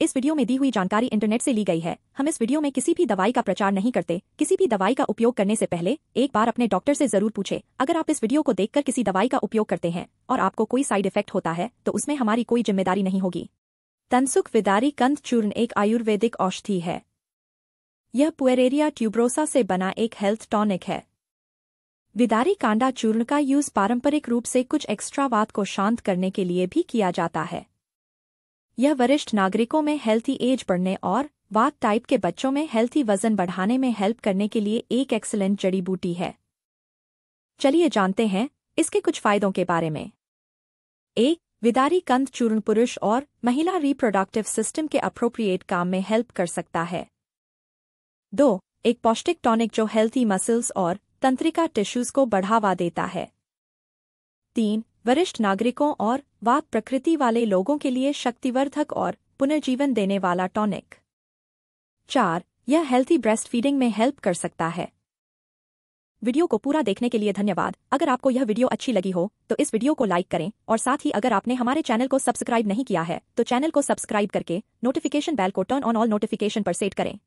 इस वीडियो में दी हुई जानकारी इंटरनेट से ली गई है हम इस वीडियो में किसी भी दवाई का प्रचार नहीं करते किसी भी दवाई का उपयोग करने से पहले एक बार अपने डॉक्टर से जरूर पूछे अगर आप इस वीडियो को देखकर किसी दवाई का उपयोग करते हैं और आपको कोई साइड इफेक्ट होता है तो उसमें हमारी कोई जिम्मेदारी नहीं होगी तनसुक विदारी कंद चूर्ण एक आयुर्वेदिक औषधि है यह पुएरेरिया ट्यूब्रोसा से बना एक हेल्थ टॉनिक है विदारी कांडा चूर्ण का यूज पारंपरिक रूप से कुछ एक्स्ट्रावाद को शांत करने के लिए भी किया जाता है यह वरिष्ठ नागरिकों में हेल्थी एज बढ़ने और वाक टाइप के बच्चों में हेल्थी वजन बढ़ाने में हेल्प करने के लिए एक एक्सेलेंट जड़ी बूटी है चलिए जानते हैं इसके कुछ फायदों के बारे में एक विदारी कंद चूर्ण पुरुष और महिला रिप्रोडक्टिव सिस्टम के अप्रोप्रिएट काम में हेल्प कर सकता है दो एक पौष्टिक टॉनिक जो हेल्थी मसल्स और तंत्रिका टिश्यूज को बढ़ावा देता है तीन वरिष्ठ नागरिकों और वाक प्रकृति वाले लोगों के लिए शक्तिवर्धक और पुनर्जीवन देने वाला टॉनिक चार यह हेल्थी ब्रेस्ट फीडिंग में हेल्प कर सकता है वीडियो को पूरा देखने के लिए धन्यवाद अगर आपको यह वीडियो अच्छी लगी हो तो इस वीडियो को लाइक करें और साथ ही अगर आपने हमारे चैनल को सब्सक्राइब नहीं किया है तो चैनल को सब्सक्राइब करके नोटिफिकेशन बेल को टर्न ऑन ऑल नोटिफिकेशन पर सेट करें